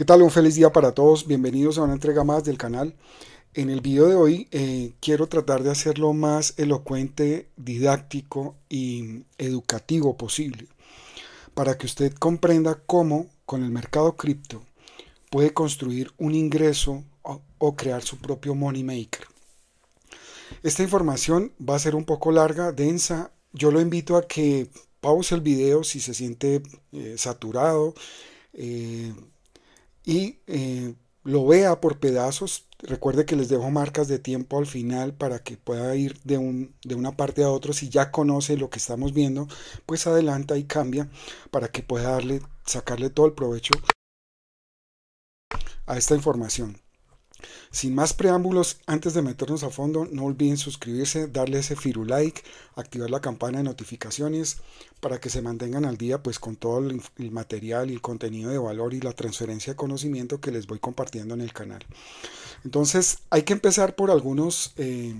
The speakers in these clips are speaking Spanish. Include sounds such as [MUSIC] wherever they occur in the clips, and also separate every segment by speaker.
Speaker 1: ¿Qué tal? Un feliz día para todos. Bienvenidos a una entrega más del canal. En el video de hoy eh, quiero tratar de hacerlo más elocuente, didáctico y educativo posible para que usted comprenda cómo con el mercado cripto puede construir un ingreso o, crear su propio money maker. Esta información va a ser un poco larga, densa. Yo lo invito a que pause el video si se siente eh, saturado. Eh, y eh, lo vea por pedazos. Recuerde que les dejo marcas de tiempo al final para que pueda ir de, un, de una parte a otra. Si ya conoce lo que estamos viendo, pues adelanta y cambia para que pueda darle, sacarle todo el provecho a esta información. Sin más preámbulos, antes de meternos a fondo, no olviden suscribirse, darle ese firu like, activar la campana de notificaciones para que se mantengan al día pues con todo el, material y el contenido de valor y la transferencia de conocimiento que les voy compartiendo en el canal. Entonces hay que empezar por algunos eh,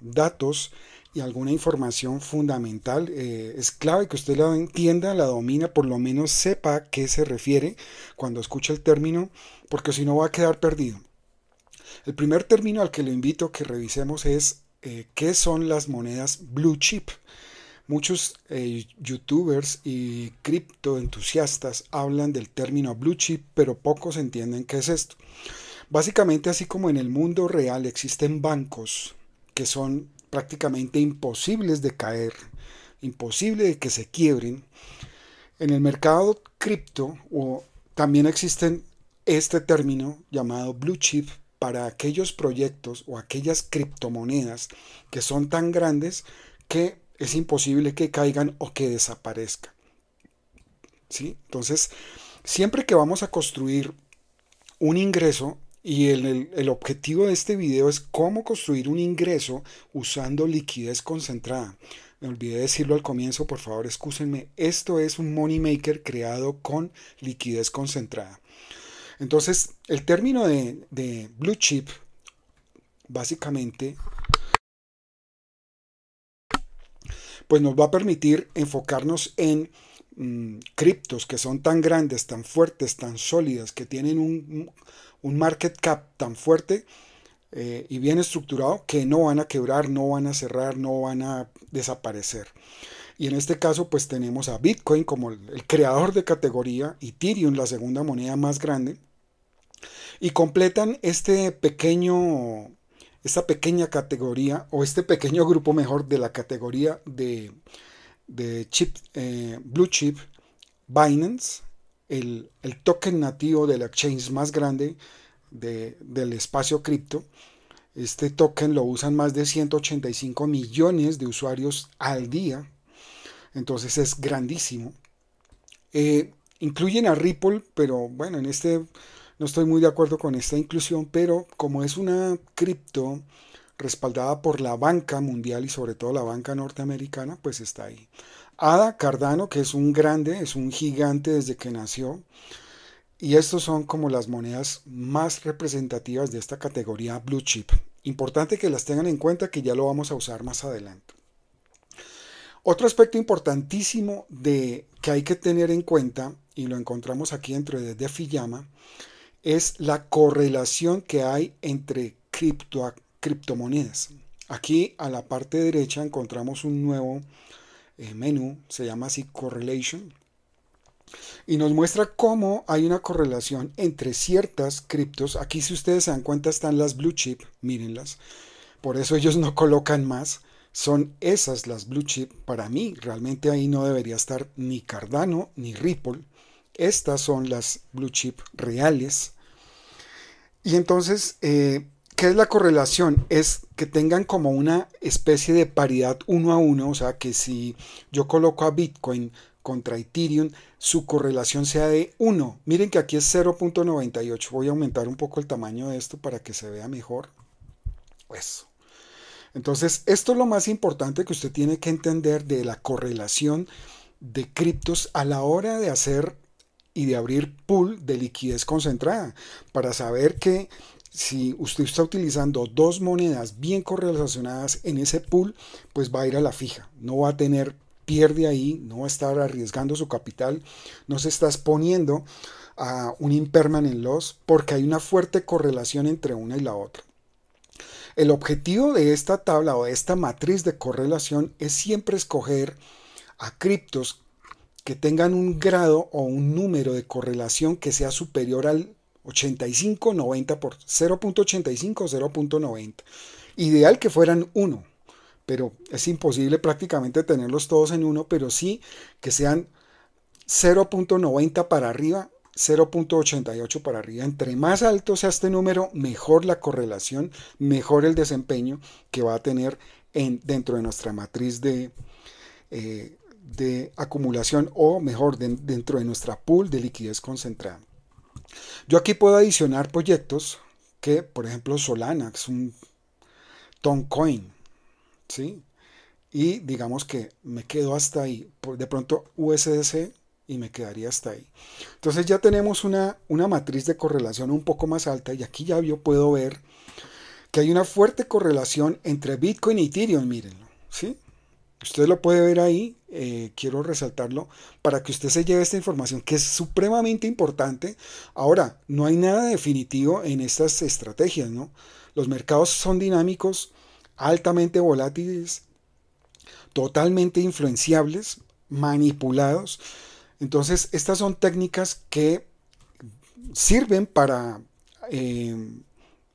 Speaker 1: datos y alguna información fundamental. Eh, es clave que usted la entienda, la domina, por lo menos sepa a qué se refiere cuando escucha el término, porque si no va a quedar perdido. El primer término al que le invito a que revisemos es eh, qué son las monedas blue chip. Muchos eh, youtubers y entusiastas hablan del término blue chip, pero pocos entienden qué es esto. Básicamente, así como en el mundo real existen bancos que son prácticamente imposibles de caer, imposible de que se quiebren, en el mercado cripto también existen este término llamado blue chip para aquellos proyectos o aquellas criptomonedas que son tan grandes que es imposible que caigan o que desaparezcan. ¿Sí? Entonces, siempre que vamos a construir un ingreso, y el, objetivo de este video es cómo construir un ingreso usando liquidez concentrada. Me olvidé decirlo al comienzo, por favor, excúsenme. Esto es un money maker creado con liquidez concentrada. Entonces, el término de, blue chip, básicamente, pues nos va a permitir enfocarnos en mm, criptos que son tan grandes, tan fuertes, tan sólidas, que tienen un, market cap tan fuerte eh, y bien estructurado que no van a quebrar, no van a cerrar, no van a desaparecer. Y en este caso pues tenemos a Bitcoin como el, creador de categoría, y Ethereum la segunda moneda más grande. Y completan este pequeño, esta pequeña categoría o este pequeño [LAUGHS] grupo mejor de la categoría de, chip, eh, Blue Chip Binance, el, token nativo de la exchange más grande del espacio cripto. Este token lo usan más de 185 millones de usuarios al día entonces es grandísimo. Eh, incluyen a Ripple, pero bueno, en este no estoy muy de acuerdo con esta inclusión, pero como es una cripto respaldada por la banca mundial y sobre todo la banca norteamericana, pues está ahí. Ada Cardano, que es un grande, es un gigante desde que nació. Y estos son como las monedas más representativas de esta categoría blue chip. Importante que las tengan en cuenta que ya lo vamos a usar más adelante. Otro aspecto importantísimo de, que hay que tener en cuenta, y lo encontramos aquí dentro de Llama es la correlación que hay entre cripto, criptomonedas. Aquí a la parte derecha encontramos un nuevo eh, menú, se llama así Correlation, y nos muestra cómo hay una correlación entre ciertas criptos. Aquí si ustedes se dan cuenta están las blue chip, mírenlas, por eso ellos no [LAUGHS] colocan más son esas las blue chip para mí. Realmente ahí no debería estar ni Cardano ni Ripple. Estas son las blue chip reales. Y entonces, eh, ¿qué es la correlación? Es que tengan como una especie de paridad uno a uno. O sea, que si yo coloco a Bitcoin contra Ethereum, su correlación sea de 1. Miren que aquí es 0.98. Voy a aumentar un poco el tamaño de esto para que se vea mejor. Eso. Entonces, esto es lo más importante que usted tiene que entender de la correlación de criptos a la hora de hacer y de abrir pool de liquidez concentrada, para saber que si usted está utilizando dos monedas bien correlacionadas en ese pool, pues va a ir a la fija, no va a tener pierde ahí, no va a estar arriesgando su capital, no se está exponiendo a un impermanent loss porque hay una fuerte correlación entre una y la otra. El objetivo de esta tabla o de esta matriz de correlación es siempre escoger a criptos que tengan un grado o un número de correlación que sea superior al 85, 90 por 0.85 o 0.90. Ideal que fueran 1, pero es imposible prácticamente tenerlos todos en 1, pero sí que sean 0.90 para arriba 0.88 para arriba. Entre más alto sea este número, mejor la correlación, mejor el desempeño que va a tener en, dentro de nuestra matriz de, eh, de acumulación o mejor dentro de nuestra pool de liquidez concentrada. Yo aquí puedo adicionar proyectos que, por ejemplo, Solana, que es un Toncoin, ¿sí? Y digamos que me quedo hasta ahí. De pronto USDC y me quedaría hasta ahí. Entonces ya tenemos una, una matriz de correlación un poco más alta y aquí ya yo puedo ver que hay una fuerte correlación entre Bitcoin y Ethereum, mírenlo, ¿sí? Usted lo puede ver ahí, eh, quiero resaltarlo, para que usted se lleve esta información que es supremamente importante. Ahora, no hay nada definitivo en estas estrategias, ¿no? Los mercados son dinámicos, altamente volátiles, totalmente influenciables, manipulados entonces, estas son técnicas que sirven para eh,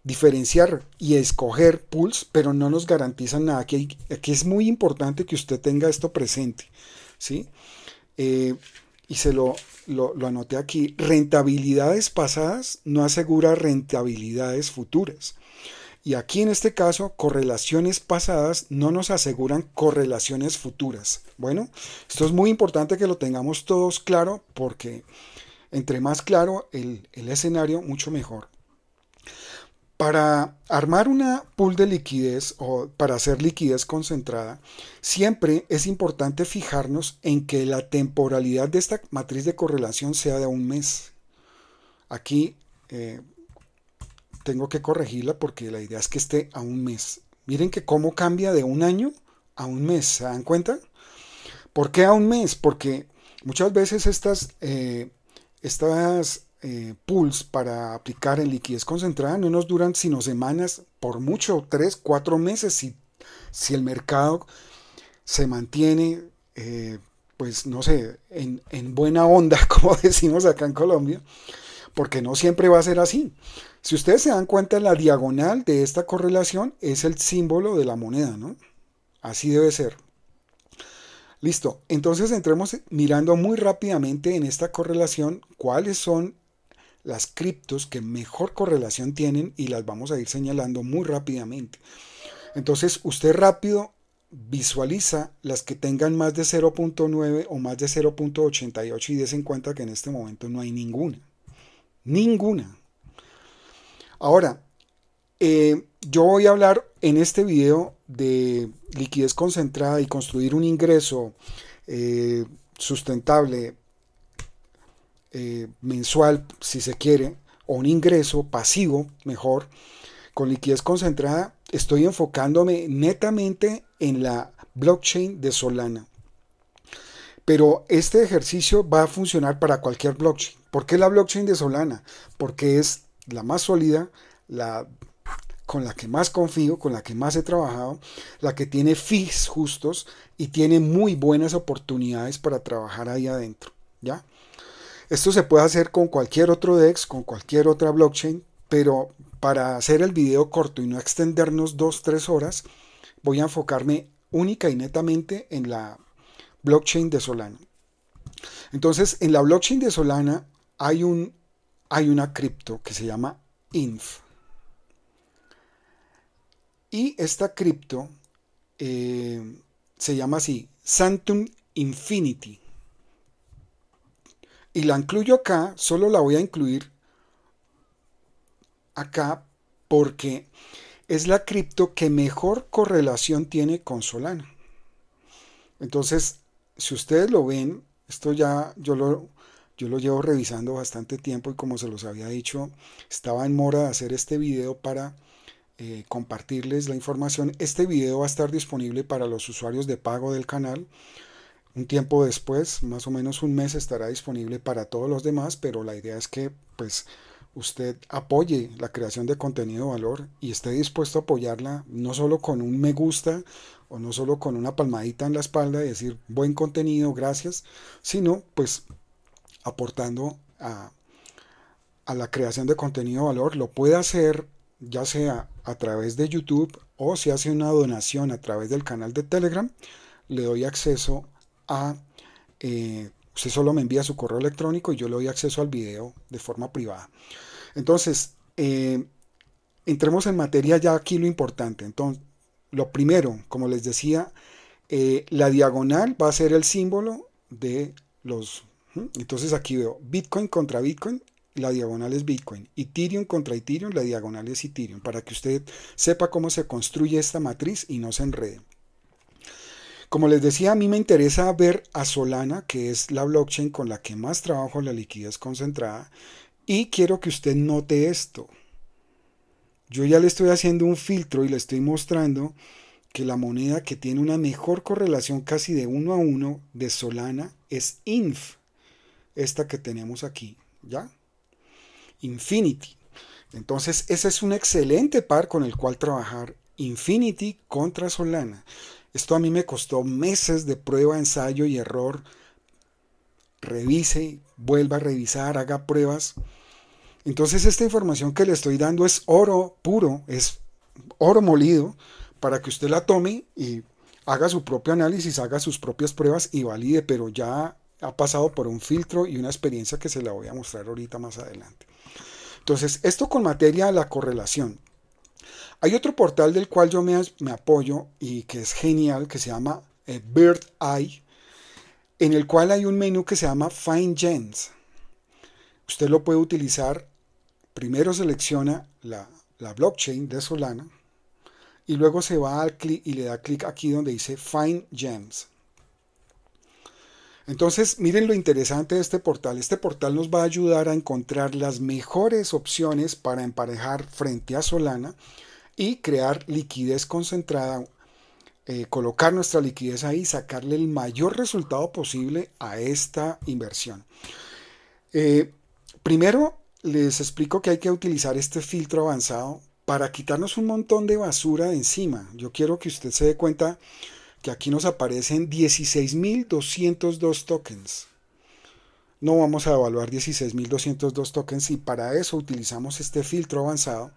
Speaker 1: diferenciar y escoger pools, pero no nos garantizan nada. Aquí, es muy importante que usted tenga esto presente. ¿sí? Eh, y se lo, lo, lo, anoté aquí. Rentabilidades pasadas no asegura rentabilidades futuras. Y aquí en este caso, correlaciones pasadas no nos aseguran correlaciones futuras. Bueno, esto es muy importante que lo tengamos todos claro porque entre más claro el, escenario, mucho mejor. Para armar una pool de liquidez o para hacer liquidez concentrada, siempre es importante fijarnos en que la temporalidad de esta matriz de correlación sea de un mes. Aquí eh, tengo que corregirla porque la idea es que esté a un mes. Miren que cómo cambia de un año a un mes, ¿se dan cuenta? ¿Por qué a un mes? Porque muchas veces estas, eh, estas eh, pools para aplicar en liquidez concentrada no nos duran sino semanas, por mucho, tres, cuatro meses, si, si el mercado se mantiene, eh, pues no sé, en, en buena onda, [LAUGHS] como decimos acá en Colombia, porque no siempre va a ser así. Si ustedes se dan cuenta, la diagonal de esta correlación es el símbolo de la moneda, ¿no? Así debe ser. Listo, entonces entremos mirando muy rápidamente en esta correlación cuáles son las criptos que mejor correlación tienen y las vamos a ir señalando muy rápidamente. Entonces usted rápido visualiza las que tengan más de 0.9 o más de 0.88 y desen cuenta que en este momento no hay ninguna. Ninguna. Ahora, eh, yo voy a hablar en este video de liquidez concentrada y construir un ingreso eh, sustentable eh, mensual, si se quiere, o un ingreso pasivo, mejor, con liquidez concentrada. Estoy enfocándome netamente en la blockchain de Solana. Pero este ejercicio va a funcionar para cualquier blockchain. ¿Por qué la blockchain de Solana? Porque es la más sólida, la con la que más confío, con la que más he trabajado, la que tiene fees justos y tiene muy buenas oportunidades para trabajar ahí adentro, ¿ya? Esto se puede hacer con cualquier otro DEX, con cualquier otra blockchain, pero para hacer el video corto y no extendernos dos, tres horas, voy a enfocarme única y netamente en la blockchain de Solana. Entonces, en la blockchain de Solana hay un hay una cripto que se llama INF. Y esta cripto eh, se llama así, Santum Infinity. Y la incluyo acá, solo la voy a incluir acá porque es la cripto que mejor correlación tiene con Solana. Entonces, si ustedes lo ven, esto ya yo lo, yo lo llevo revisando bastante tiempo y como se los había dicho, estaba en mora de hacer este video para eh, compartirles la información. Este video va a estar disponible para los usuarios de pago del canal. Un tiempo después, más o menos un mes, estará disponible para todos los demás, pero la idea es que pues usted apoye la creación de contenido valor y esté dispuesto a apoyarla no solo con un me gusta o no solo con una palmadita en la espalda y decir buen contenido, gracias, sino pues aportando a, la creación de contenido de valor, lo puede hacer ya sea a través de YouTube o si hace una donación a través del canal de Telegram, le doy acceso a... Eh, si usted solo me envía su correo electrónico y yo le doy acceso al video de forma privada. Entonces, eh, entremos en materia ya aquí lo importante. Entonces, lo primero, como les decía, eh, la diagonal va a ser el símbolo de los entonces aquí veo Bitcoin contra Bitcoin, la diagonal es Bitcoin. Ethereum contra Ethereum, la diagonal es Ethereum. Para que usted sepa cómo se construye esta matriz y no se enrede. Como les decía, a mí me interesa ver a Solana, que es la blockchain con la que más trabajo la liquidez concentrada. Y quiero que usted note esto. Yo ya le estoy haciendo un filtro y le estoy mostrando que la moneda que tiene una mejor correlación casi de uno a uno de Solana es INF esta que tenemos aquí, ¿ya? Infinity. Entonces, ese es un excelente par con el cual trabajar Infinity contra Solana. Esto a mí me costó meses de prueba, ensayo y error. Revise, vuelva a revisar, haga pruebas. Entonces esta información que le estoy dando es oro puro, es oro molido, para que usted la tome y haga su propio análisis, haga sus propias pruebas y valide, pero ya ha pasado por un filtro y una experiencia que se la voy a mostrar ahorita más adelante. Entonces, esto con materia la correlación. Hay otro portal del cual yo me, apoyo y que es genial, que se llama eh, BirdEye en el cual hay un menú que se llama Find Gems. Usted lo puede utilizar, primero selecciona la, la blockchain de Solana y luego se va al clic y le da clic aquí donde dice Find Gems. Entonces, miren lo interesante de este portal. Este portal nos va a ayudar a encontrar las mejores opciones para emparejar frente a Solana y crear liquidez concentrada, eh, colocar nuestra liquidez ahí, y sacarle el mayor resultado posible a esta inversión. Eh, primero, les explico que hay que utilizar este filtro avanzado para quitarnos un montón de basura de encima. Yo quiero que usted se dé cuenta que aquí nos aparecen 16.202 tokens. No vamos a evaluar 16.202 tokens y para eso utilizamos este filtro avanzado.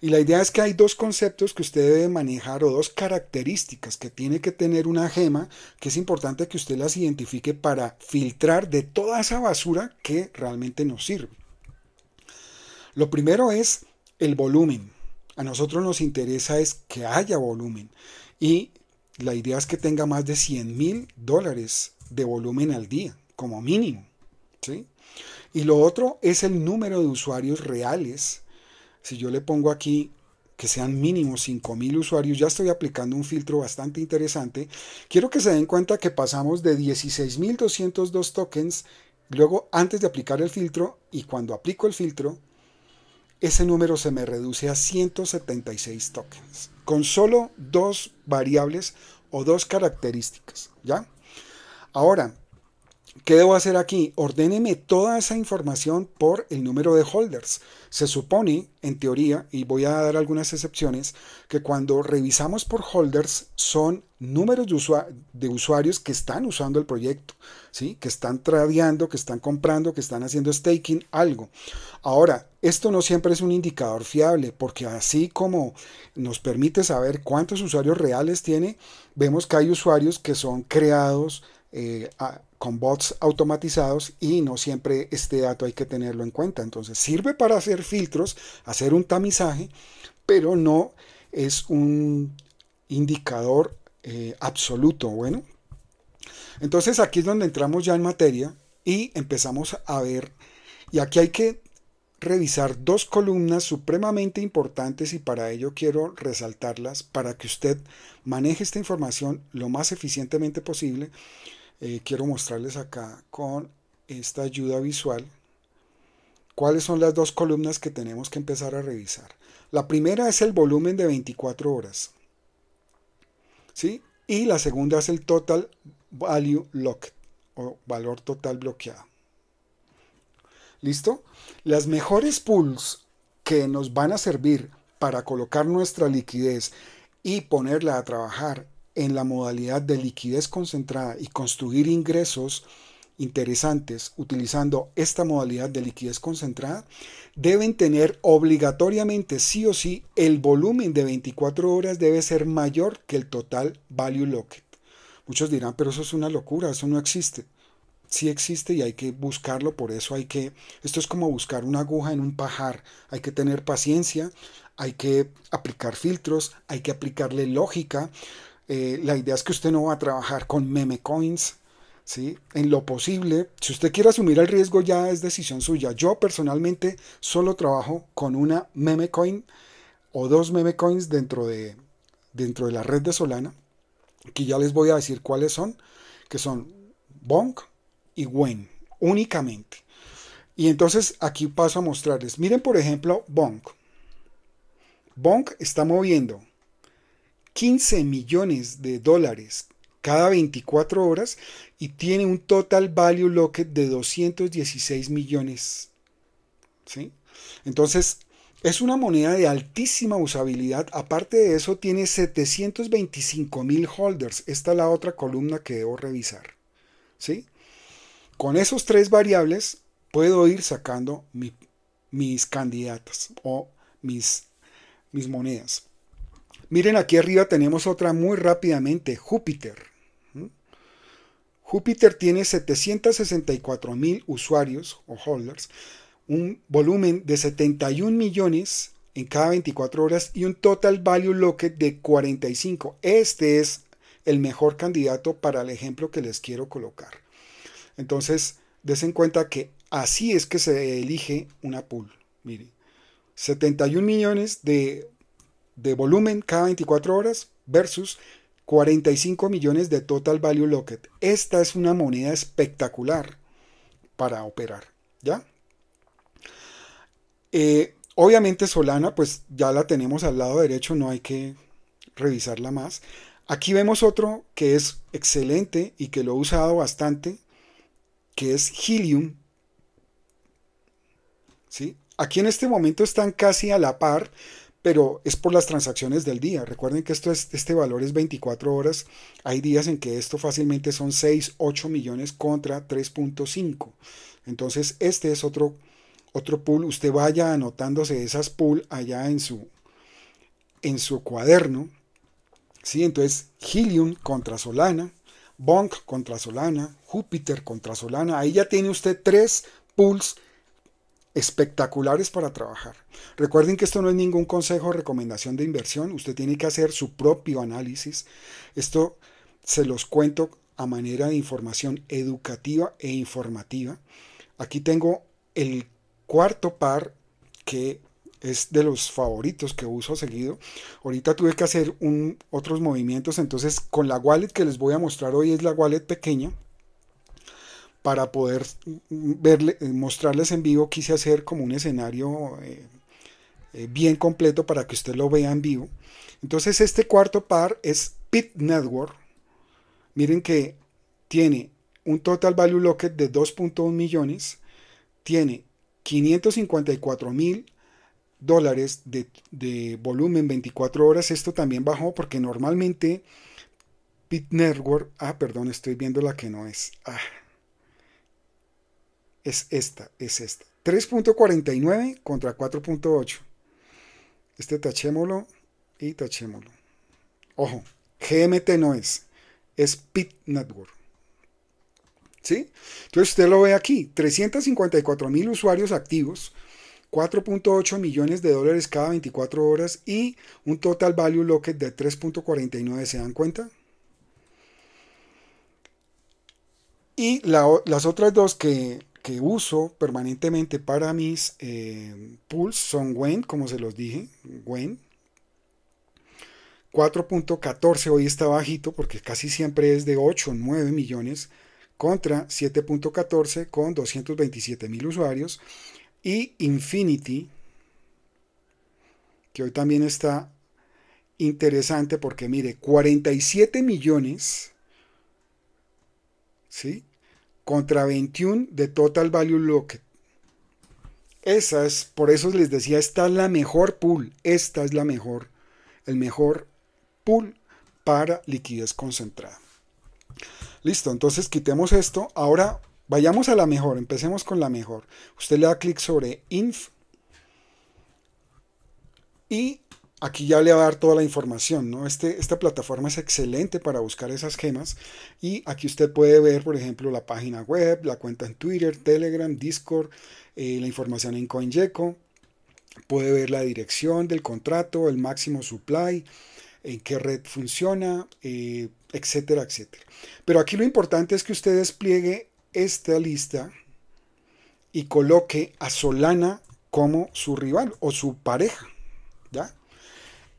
Speaker 1: Y la idea es que hay dos conceptos que usted debe manejar o dos características que tiene que tener una gema que es importante que usted las identifique para filtrar de toda esa basura que realmente nos sirve. Lo primero es el volumen. A nosotros nos interesa es que haya volumen y la idea es que tenga más de 100 mil dólares de volumen al día, como mínimo. ¿sí? Y lo otro es el número de usuarios reales. Si yo le pongo aquí que sean mínimo mil usuarios, ya estoy aplicando un filtro bastante interesante. Quiero que se den cuenta que pasamos de 16.202 tokens, luego antes de aplicar el filtro y cuando aplico el filtro, ese número se me reduce a 176 tokens con solo dos variables o dos características, ¿ya? Ahora, ¿Qué debo hacer aquí? Ordéneme toda esa información por el número de holders. Se supone, en teoría, y voy a dar algunas excepciones, que cuando revisamos por holders son números de, usuarios que están usando el proyecto, ¿sí? que están tradeando, que están comprando, que están haciendo staking, algo. Ahora, esto no siempre es un indicador fiable, porque así como nos permite saber cuántos usuarios reales tiene, vemos que hay usuarios que son creados, eh, a, con bots automatizados y no siempre este dato hay que tenerlo en cuenta. Entonces sirve para hacer filtros, hacer un tamizaje, pero no es un indicador eh, absoluto. Bueno, entonces aquí es donde entramos ya en materia y empezamos a ver, y aquí hay que revisar dos columnas supremamente importantes y para ello quiero resaltarlas para que usted maneje esta información lo más eficientemente posible eh, quiero mostrarles acá con esta ayuda visual cuáles son las dos columnas que tenemos que empezar a revisar. La primera es el volumen de 24 horas. ¿sí? Y la segunda es el total value locked o valor total bloqueado. ¿Listo? Las mejores pools que nos van a servir para colocar nuestra liquidez y ponerla a trabajar en la modalidad de liquidez concentrada y construir ingresos interesantes utilizando esta modalidad de liquidez concentrada deben tener obligatoriamente sí o sí el volumen de 24 horas debe ser mayor que el total value locked. Muchos dirán, pero eso es una locura, eso no existe. Sí existe y hay que buscarlo, por eso hay que, esto es como buscar una aguja en un pajar, hay que tener paciencia, hay que aplicar filtros, hay que aplicarle lógica, eh, la idea es que usted no va a trabajar con meme coins. ¿sí? En lo posible, si usted quiere asumir el riesgo ya es decisión suya. Yo personalmente solo trabajo con una meme coin o dos meme coins dentro de, dentro de la red de Solana, que ya les voy a decir cuáles son, que son Bonk y Wen, únicamente. Y entonces aquí paso a mostrarles. Miren por ejemplo Bonk. Bonk está moviendo 15 millones de dólares cada 24 horas y tiene un total value locket de 216 millones. ¿Sí? Entonces, es una moneda de altísima usabilidad. Aparte de eso, tiene 725 mil holders. Esta es la otra columna que debo revisar. ¿Sí? Con esos tres variables puedo ir sacando mis candidatas o mis, mis monedas. Miren, aquí arriba tenemos otra muy rápidamente, Júpiter. Júpiter tiene 764 mil usuarios o holders, un volumen de 71 millones en cada 24 horas y un total value locked de 45. Este es el mejor candidato para el ejemplo que les quiero colocar. Entonces, des en cuenta que así es que se elige una pool. Miren, 71 millones de de volumen cada 24 horas versus 45 millones de total value locket Esta es una moneda espectacular para operar, ¿ya? Eh, obviamente Solana, pues ya la tenemos al lado derecho, no hay que revisarla más. Aquí vemos otro que es excelente y que lo he usado bastante, que es Helium. ¿Sí? Aquí en este momento están casi a la par, pero es por las transacciones del día. Recuerden que esto es, este valor es 24 horas. Hay días en que esto fácilmente son 6, 8 millones contra 3.5. Entonces, este es otro, otro pool. Usted vaya anotándose esas pool allá en su, en su cuaderno. ¿sí? Entonces, Helium contra Solana, Bonk contra Solana, Júpiter contra Solana. Ahí ya tiene usted tres pools espectaculares para trabajar. Recuerden que esto no es ningún consejo o recomendación de inversión, usted tiene que hacer su propio análisis. Esto se los cuento a manera de información educativa e informativa. Aquí tengo el cuarto par que es de los favoritos que uso seguido. Ahorita tuve que hacer un, otros movimientos, entonces con la wallet que les voy a mostrar hoy es la wallet pequeña, para poder mostrarles en vivo, quise hacer como un escenario eh, eh, bien completo para que usted lo vea en vivo. Entonces este cuarto par es Pit Network. Miren que tiene un total value locket de 2.1 millones, tiene 554 mil dólares de, volumen 24 horas. Esto también bajó porque normalmente Pit Network, ah, perdón, estoy viendo la que no es. Ah es esta, es esta. 3.49 contra 4.8. Este tachémoslo y tachémoslo. Ojo, GMT no es, es PIT Network. ¿Sí? Entonces usted lo ve aquí, 354 mil usuarios activos, 4.8 millones de dólares cada 24 horas y un total value locket de 3.49, ¿se dan cuenta? Y las otras dos que que uso permanentemente para mis em, pools son Wayne, como se los dije, Wayne. 4.14 hoy está bajito porque casi siempre es de 8 o 9 millones contra 7.14 con 227 mil usuarios y Infinity que hoy también está interesante porque mire 47 millones ¿sí? contra 21 de Total Value Esa Esas, por eso les decía, esta es la mejor pool. Esta es la mejor, el mejor pool para liquidez concentrada. Listo, entonces quitemos esto. Ahora vayamos a la mejor, empecemos con la mejor. Usted le da clic sobre INF y aquí ya le va a dar toda la información, ¿no? Este, esta plataforma es excelente para buscar esas gemas y aquí usted puede ver, por ejemplo, la página web, la cuenta en Twitter, Telegram, Discord, eh, la información en CoinGecko, puede ver la dirección del contrato, el máximo supply, en qué red funciona, eh, etcétera, etcétera. Pero aquí lo importante es que usted despliegue esta lista y coloque a Solana como su rival o su pareja, ¿ya?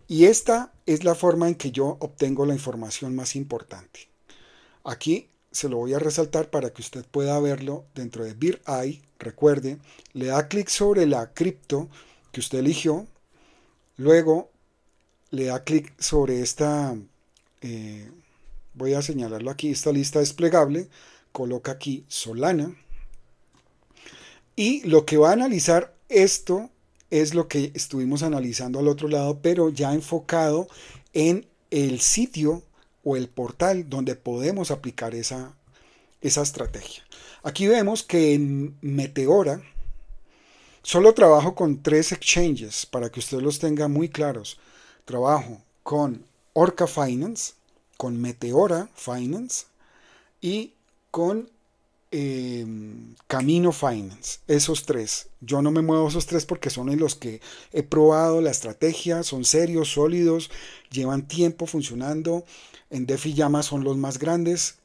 Speaker 1: Y esta es la forma en que yo obtengo la información más importante. Aquí se lo voy a resaltar para que usted pueda verlo dentro de BIRI. Recuerde, le da clic sobre la cripto que usted eligió. Luego le da clic sobre esta, eh, voy a señalarlo aquí, esta lista desplegable. Coloca aquí Solana. Y lo que va a analizar esto es lo que estuvimos analizando al otro lado, pero ya enfocado en el sitio o el portal donde podemos aplicar esa, estrategia. Aquí vemos que en Meteora solo trabajo con tres exchanges para que usted los tenga muy claros. Trabajo con Orca Finance, con Meteora Finance y con Em, Camino Finance, esos tres. Yo no me muevo esos tres porque son en los que he probado la estrategia, son serios, sólidos, llevan tiempo funcionando. En DeFi Llama son los más grandes.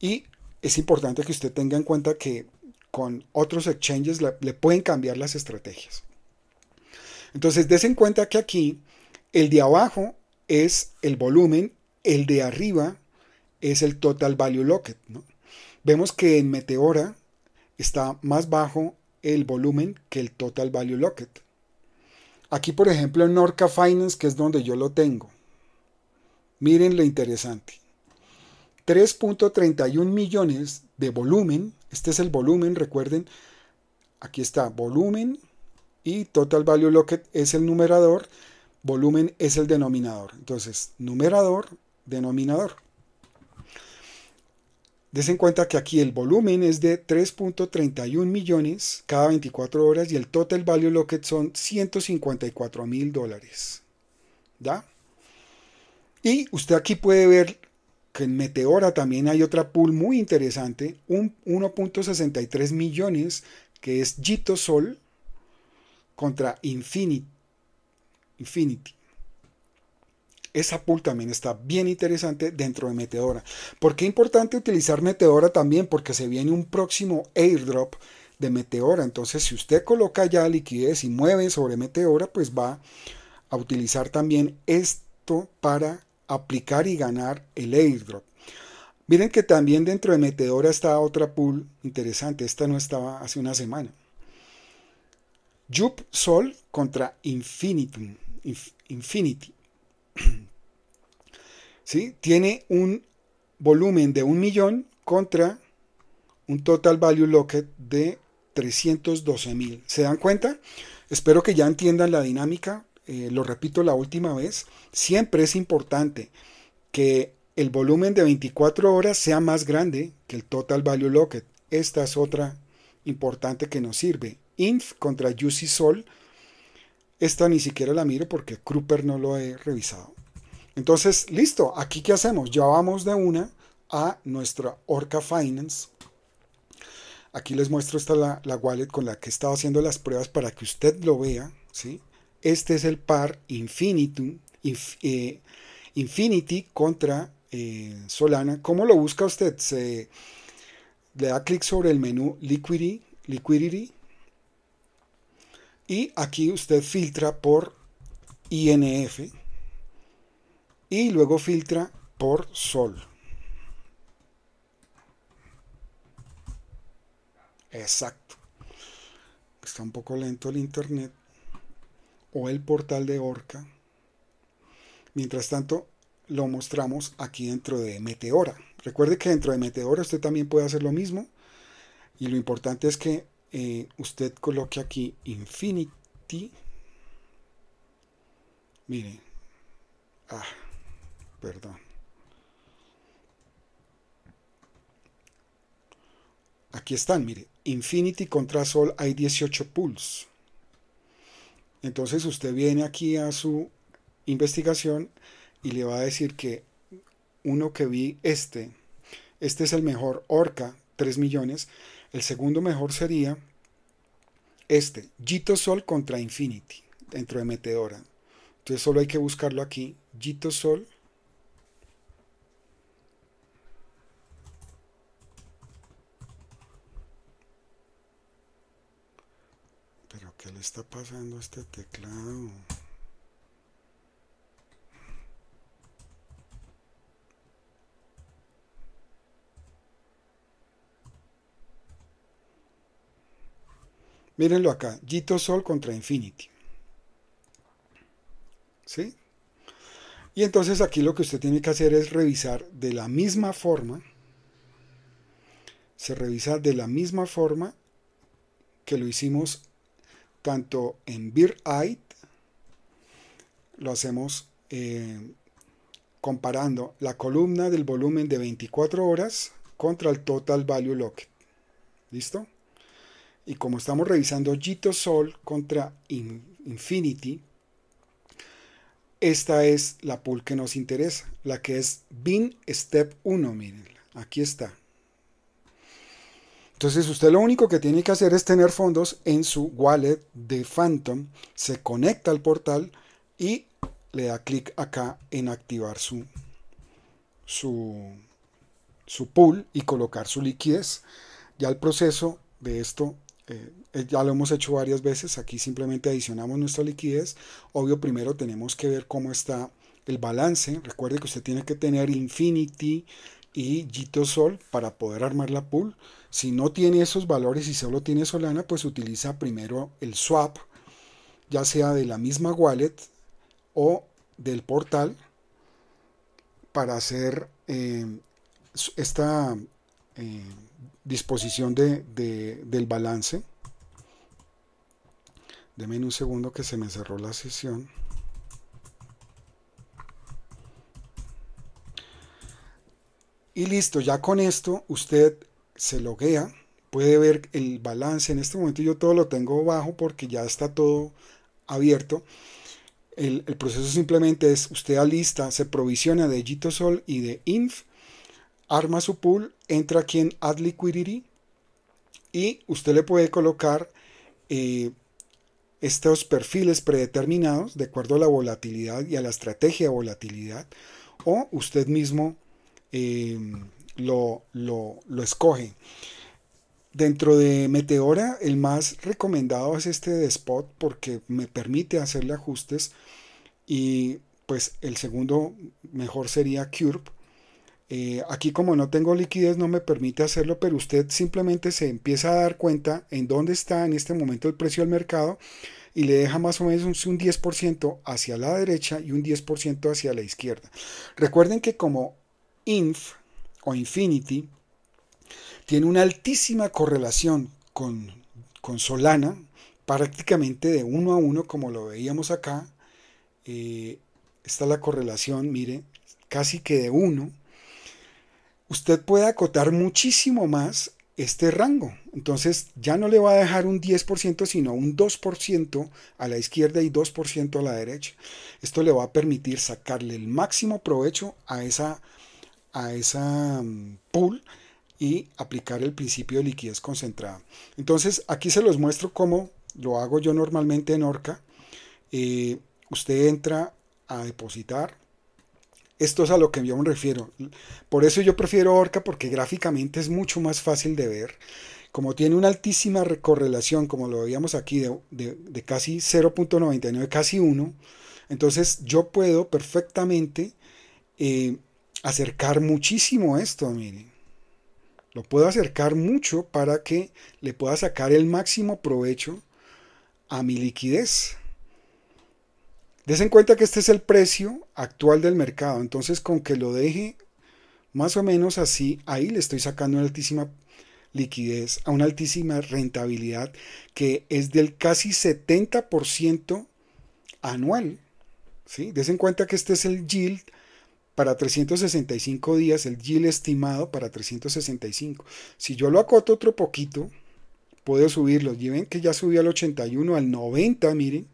Speaker 1: Y es importante que usted tenga en cuenta que con otros exchanges le, pueden cambiar las estrategias. Entonces, des en cuenta que aquí el de abajo es el volumen, el de arriba es el total value locket. ¿no? Vemos que en Meteora está más bajo el volumen que el Total Value Locket. Aquí, por ejemplo, en Norca Finance, que es donde yo lo tengo. Miren lo interesante. 3.31 millones de volumen. Este es el volumen, recuerden. Aquí está volumen y Total Value Locket es el numerador. Volumen es el denominador. Entonces, numerador, denominador. Des en cuenta que aquí el volumen es de 3.31 millones cada 24 horas y el total value locket son 154 mil dólares. Y usted aquí puede ver que en Meteora también hay otra pool muy interesante, un 1.63 millones, que es Gito Sol contra Infinity. Esa pool también está bien interesante dentro de Meteora. ¿Por qué es importante utilizar Meteora también? Porque se viene un próximo airdrop de Meteora. Entonces, si usted coloca ya liquidez y mueve sobre Meteora, pues va a utilizar también esto para aplicar y ganar el airdrop. Miren que también dentro de Meteora está otra pool interesante. Esta no estaba hace una semana. Jup Sol contra Infinitum. Infinity. [CLEARS THROAT] tiene un volumen de un millón contra un total value locket de 312 mil. ¿Se dan cuenta? Espero que ya entiendan la dinámica. Eh, lo repito la última vez. Siempre es importante que el volumen de 24 horas sea más grande que el total value locket. Esta es otra importante que nos sirve. INF contra UC Sol. Esta ni siquiera la miro porque Kruper no lo he revisado. Entonces, listo, aquí qué hacemos? Ya vamos de una a nuestra Orca Finance. Aquí les muestro esta la, wallet con la que he estado haciendo las pruebas para que usted lo vea. ¿sí? Este es el par Infinitum, eh, Infinity contra eh, Solana. ¿Cómo lo busca usted? Se, le da clic sobre el menú Liquidity, Liquidity y aquí usted filtra por INF y luego filtra por sol. Exacto. Está un poco lento el internet o el portal de Orca. Mientras tanto, lo mostramos aquí dentro de Meteora. Recuerde que dentro de Meteora usted también puede hacer lo mismo. Y lo importante es que eh, usted coloque aquí Infinity. Mire. Ah. Perdón. Aquí están, mire. Infinity contra Sol hay 18 pools. Entonces usted viene aquí a su investigación y le va a decir que uno que vi este, este es el mejor, Orca, 3 millones. El segundo mejor sería este, Gito Sol contra Infinity, dentro de Meteora. Entonces solo hay que buscarlo aquí, Gito Sol está pasando este teclado? Mírenlo acá, Gito Sol contra Infinity. ¿Sí? Y entonces aquí lo que usted tiene que hacer es revisar de la misma forma. Se revisa de la misma forma que lo hicimos tanto en Bir lo hacemos eh, comparando la columna del volumen de 24 horas contra el total value locked. ¿Listo? Y como estamos revisando Gito Sol contra Infinity, esta es la pool que nos interesa, la que es bin step 1, miren, aquí está. Entonces usted lo único que tiene que hacer es tener fondos en su wallet de Phantom, se conecta al portal y le da clic acá en activar su, su, pool y colocar su liquidez. Ya el proceso de esto eh, eh, ya lo hemos hecho varias veces, aquí simplemente adicionamos nuestra liquidez. Obvio, primero tenemos que ver cómo está el balance. Recuerde que usted tiene que tener Infinity y Gito Sol para poder armar la pool. Si no tiene esos valores y solo tiene Solana, pues utiliza primero el swap, ya sea de la misma wallet o del portal para hacer eh, esta eh, disposición del balance. Deme un segundo que se me cerró la sesión. Y listo, ya con esto usted se loguea, puede ver el balance. En este momento yo todo lo tengo bajo porque ya está todo abierto. El, proceso simplemente es usted alista, se provisiona de Gitosol y de INF, arma su pool, entra aquí en Add Liquidity y usted le puede colocar eh, estos perfiles predeterminados de acuerdo a la volatilidad y a la estrategia de volatilidad o usted mismo eh, lo, escoge. Dentro de Meteora, el más recomendado es este de Spot porque me permite hacerle ajustes. Y pues el segundo mejor sería Curve. Eh, aquí como no tengo liquidez no me permite hacerlo, pero usted simplemente se empieza a dar cuenta en dónde está en este momento el precio del mercado y le deja más o menos un 10% hacia la derecha y un 10% hacia la izquierda. Recuerden que como INF o Infinity tiene una altísima correlación con, Solana, prácticamente de uno a uno, como lo veíamos acá. esta eh, está la correlación, mire, casi que de uno. Usted puede acotar muchísimo más este rango. Entonces ya no le va a dejar un 10%, sino un 2% a la izquierda y 2% a la derecha. Esto le va a permitir sacarle el máximo provecho a esa a esa mm, pool y aplicar el principio de liquidez concentrada. Entonces aquí se los muestro cómo lo hago yo normalmente en Orca. Eh, usted entra a depositar. Esto es a lo que yo me refiero. Por eso yo prefiero Orca porque gráficamente es mucho más fácil de ver. Como tiene una altísima correlación, como lo veíamos aquí, de, de casi 0.99, casi 1, entonces yo puedo perfectamente eh, acercar muchísimo esto, miren. Lo puedo acercar mucho para que le pueda sacar el máximo provecho a mi liquidez. Des en cuenta que este es el precio actual del mercado, entonces con que lo deje más o menos así, ahí le estoy sacando una altísima liquidez a una altísima rentabilidad que es del casi 70% anual. ¿sí? Des en cuenta que este es el yield para 365 días, el yield estimado para 365. Si yo lo acoto otro poquito, puedo subirlo. Y ven que ya subí al 81, al 90, miren.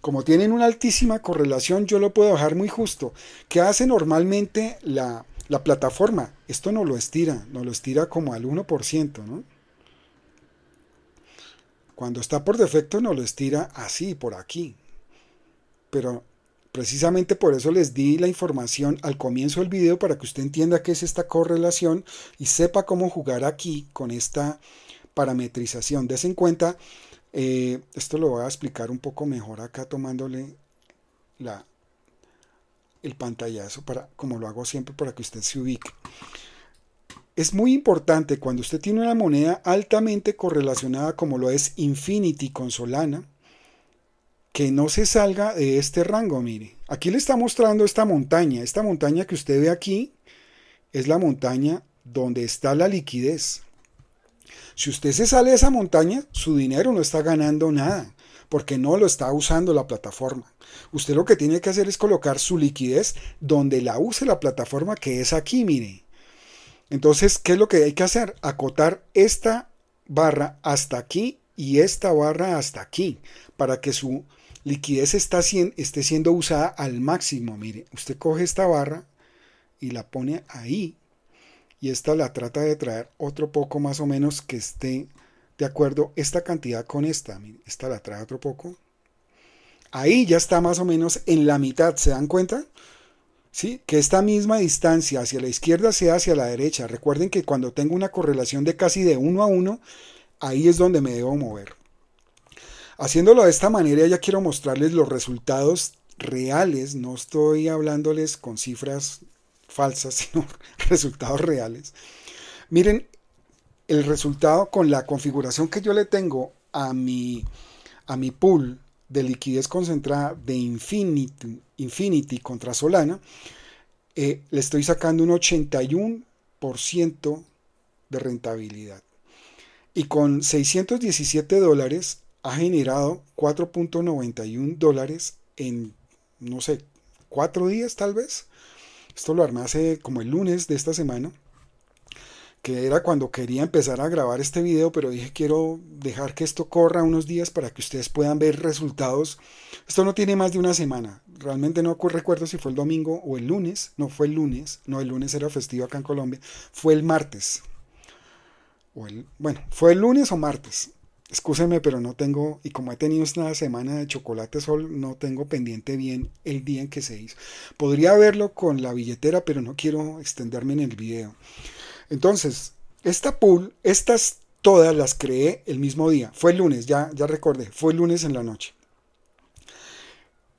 Speaker 1: Como tienen una altísima correlación, yo lo puedo bajar muy justo. ¿Qué hace normalmente la, la plataforma? Esto no lo estira, no lo estira como al 1%, ¿no? Cuando está por defecto, no lo estira así, por aquí. Pero Precisamente por eso les di la información al comienzo del video para que usted entienda qué es esta correlación y sepa cómo jugar aquí con esta parametrización. Des en cuenta, eh, esto lo voy a explicar un poco mejor acá tomándole la, el pantallazo para, como lo hago siempre para que usted se ubique. Es muy importante cuando usted tiene una moneda altamente correlacionada como lo es Infinity con Solana, que no se salga de este rango, mire. Aquí le está mostrando esta montaña. Esta montaña que usted ve aquí es la montaña donde está la liquidez. Si usted se sale de esa montaña, su dinero no está ganando nada, porque no lo está usando la plataforma. Usted lo que tiene que hacer es colocar su liquidez donde la use la plataforma, que es aquí, mire. Entonces, ¿qué es lo que hay que hacer? Acotar esta barra hasta aquí y esta barra hasta aquí, para que su liquidez está, esté siendo usada al máximo. Mire, usted coge esta barra y la pone ahí y esta la trata de traer otro poco más o menos que esté de acuerdo esta cantidad con esta. Mire, esta la trae otro poco. Ahí ya está más o menos en la mitad, ¿se dan cuenta? ¿Sí? Que esta misma distancia hacia la izquierda sea hacia la derecha. Recuerden que cuando tengo una correlación de casi de 1 a 1, ahí es donde me debo mover. Haciéndolo de esta manera, ya quiero mostrarles los resultados reales, no estoy hablándoles con cifras falsas, [LAUGHS] sino resultados reales. Miren el resultado con la configuración que yo le tengo a mi, a mi pool de liquidez concentrada de Infinity, Infinity contra Solana, eh, le estoy sacando un 81% de rentabilidad. Y con 617 dólares ha generado 4.91 dólares en, no sé, cuatro días tal vez. Esto lo armé hace como el lunes de esta semana, que era cuando quería empezar a grabar este video, pero dije quiero dejar que esto corra unos días para que ustedes puedan ver resultados. Esto no tiene más de una semana. Realmente no recuerdo si fue el domingo o el lunes. No fue el lunes. No, el lunes era festivo acá en Colombia. Fue el martes. O el, bueno, fue el lunes o martes. Excúsenme, pero no tengo, y como he tenido esta semana de chocolate sol, no tengo pendiente bien el día en que se hizo. Podría verlo con la billetera, pero no quiero extenderme en el video. Entonces, esta pool, estas todas las creé el mismo día. Fue el lunes, ya, ya recordé, fue el lunes en la noche.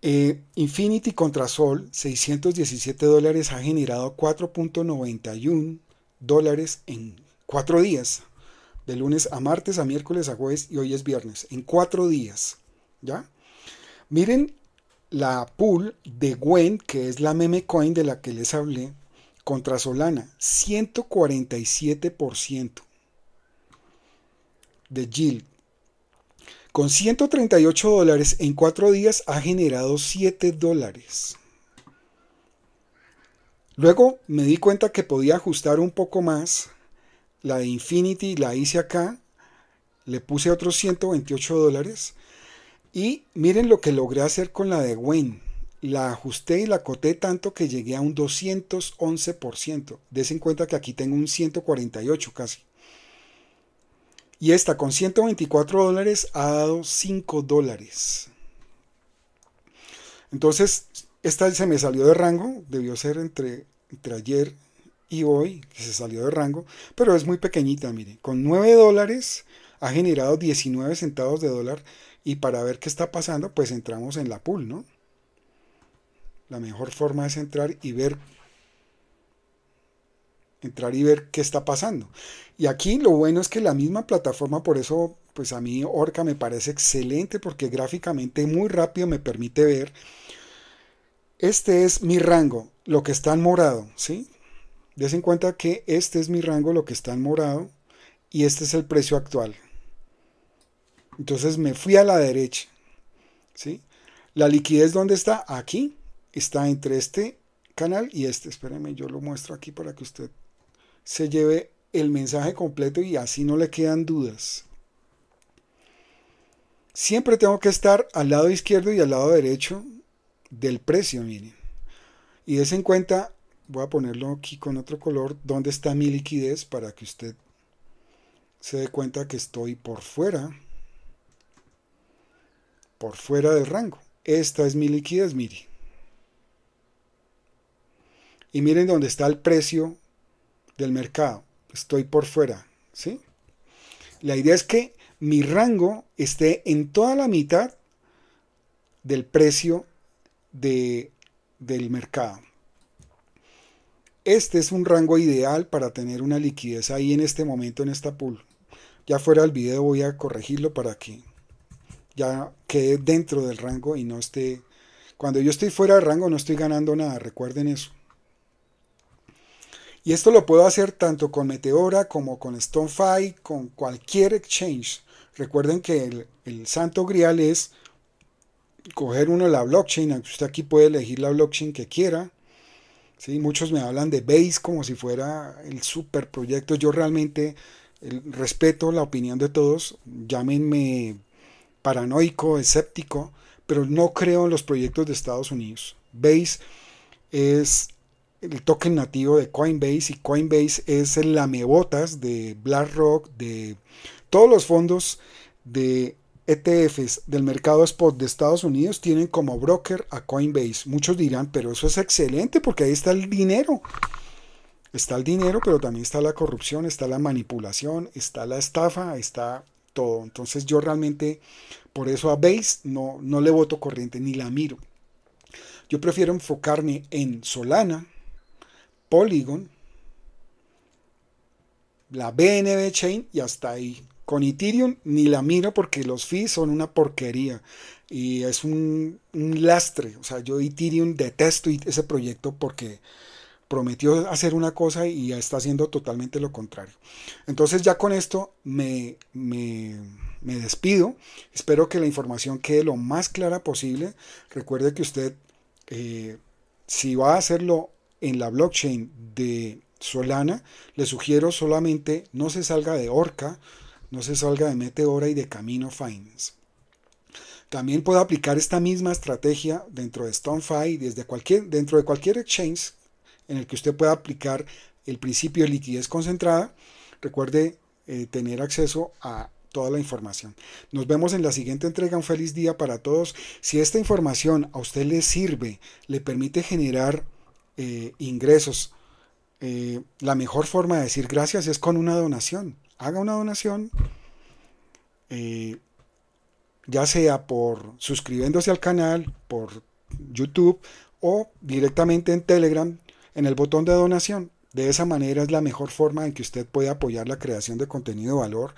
Speaker 1: Eh, Infinity contra Sol, 617 dólares, ha generado 4.91 dólares en cuatro días de lunes a martes, a miércoles, a jueves y hoy es viernes, en cuatro días. ¿Ya? Miren la pool de Gwen, que es la meme coin de la que les hablé, contra Solana, 147% de yield. Con 138 dólares en cuatro días ha generado 7 dólares. Luego me di cuenta que podía ajustar un poco más la de Infinity la hice acá, le puse otros 128 dólares y miren lo que logré hacer con la de Wayne. La ajusté y la acoté tanto que llegué a un 211%. Des en cuenta que aquí tengo un 148 casi. Y esta con 124 dólares ha dado 5 dólares. Entonces, esta se me salió de rango. Debió ser entre, entre ayer y hoy, que se salió de rango, pero es muy pequeñita, Miren, con 9 dólares ha generado 19 centavos de dólar y para ver qué está pasando, pues entramos en la pool, ¿no? La mejor forma es entrar y ver entrar y ver qué está pasando. Y aquí lo bueno es que la misma plataforma, por eso pues a mí Orca me parece excelente porque gráficamente muy rápido me permite ver este es mi rango, lo que está en morado, ¿sí? Des en cuenta que este es mi rango, lo que está en morado, y este es el precio actual. Entonces me fui a la derecha. ¿sí? La liquidez, ¿dónde está? Aquí. Está entre este canal y este. Espérenme, yo lo muestro aquí para que usted se lleve el mensaje completo y así no le quedan dudas. Siempre tengo que estar al lado izquierdo y al lado derecho del precio, miren. Y des en cuenta voy a ponerlo aquí con otro color, dónde está mi liquidez para que usted se dé cuenta que estoy por fuera, por fuera del rango. Esta es mi liquidez, mire. Y miren dónde está el precio del mercado. Estoy por fuera, ¿sí? La idea es que mi rango esté en toda la mitad del precio de, del mercado. Este es un rango ideal para tener una liquidez ahí en este momento en esta pool. Ya fuera el video voy a corregirlo para que ya quede dentro del rango y no esté... Cuando yo estoy fuera de rango no estoy ganando nada, recuerden eso. Y esto lo puedo hacer tanto con Meteora como con StoneFi, con cualquier exchange. Recuerden que el, santo grial es coger uno la blockchain, usted aquí puede elegir la blockchain que quiera ¿sí? Muchos me hablan de Base como si fuera el super proyecto. Yo realmente respeto la opinión de todos, llámenme paranoico, escéptico, pero no creo en los proyectos de Estados Unidos. Base es el token nativo de Coinbase y Coinbase es el lamebotas de BlackRock, de todos los fondos de ETFs del mercado spot de Estados Unidos tienen como broker a Coinbase. Muchos dirán, pero eso es excelente porque ahí está el dinero. Está el dinero, pero también está la corrupción, está la manipulación, está la estafa, está todo. Entonces yo realmente por eso a Base no, no le voto corriente ni la miro. Yo prefiero enfocarme en Solana, Polygon, la BNB Chain y hasta ahí. Con Ethereum ni la miro porque los fees son una porquería y es un, lastre. O sea, yo Ethereum detesto ese proyecto porque prometió hacer una cosa y ya está haciendo totalmente lo contrario. Entonces ya con esto me, me, despido. Espero que la información quede lo más clara posible. Recuerde que usted, eh, si va a hacerlo en la blockchain de Solana, le sugiero solamente no se salga de Orca no se salga de Meteora y de Camino Finance. También puedo aplicar esta misma estrategia dentro de StoneFi, desde cualquier, dentro de cualquier exchange en el que usted pueda aplicar el principio de liquidez concentrada. Recuerde eh, tener acceso a toda la información. Nos vemos en la siguiente entrega. Un feliz día para todos. Si esta información a usted le sirve, le permite generar eh, ingresos, eh, la mejor forma de decir gracias es con una donación haga una donación, eh, ya sea por suscribiéndose al canal, por YouTube o directamente en Telegram, en el botón de donación. De esa manera es la mejor forma en que usted puede apoyar la creación de contenido de valor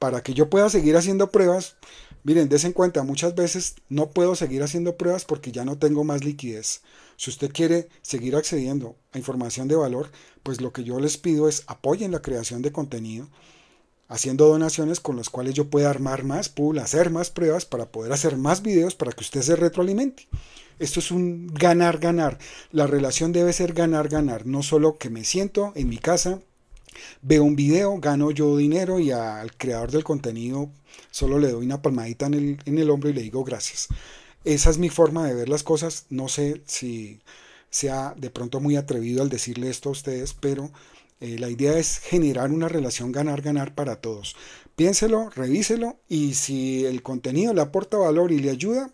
Speaker 1: para que yo pueda seguir haciendo pruebas Miren, des en cuenta, muchas veces no puedo seguir haciendo pruebas porque ya no tengo más liquidez. Si usted quiere seguir accediendo a información de valor, pues lo que yo les pido es apoyen la creación de contenido, haciendo donaciones con las cuales yo pueda armar más pool, hacer más pruebas para poder hacer más videos para que usted se retroalimente. Esto es un ganar-ganar. La relación debe ser ganar-ganar, no solo que me siento en mi casa veo un video, gano yo dinero y al creador del contenido solo le doy una palmadita en el, hombro y le digo gracias. Esa es mi forma de ver las cosas. No sé si sea de pronto muy atrevido al decirle esto a ustedes, pero eh, la idea es generar una relación ganar-ganar para todos. Piénselo, revíselo y si el contenido le aporta valor y le ayuda,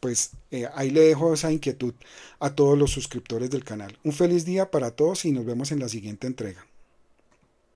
Speaker 1: pues eh, ahí le dejo esa inquietud a todos los suscriptores del canal. Un feliz día para todos y nos vemos en la siguiente entrega.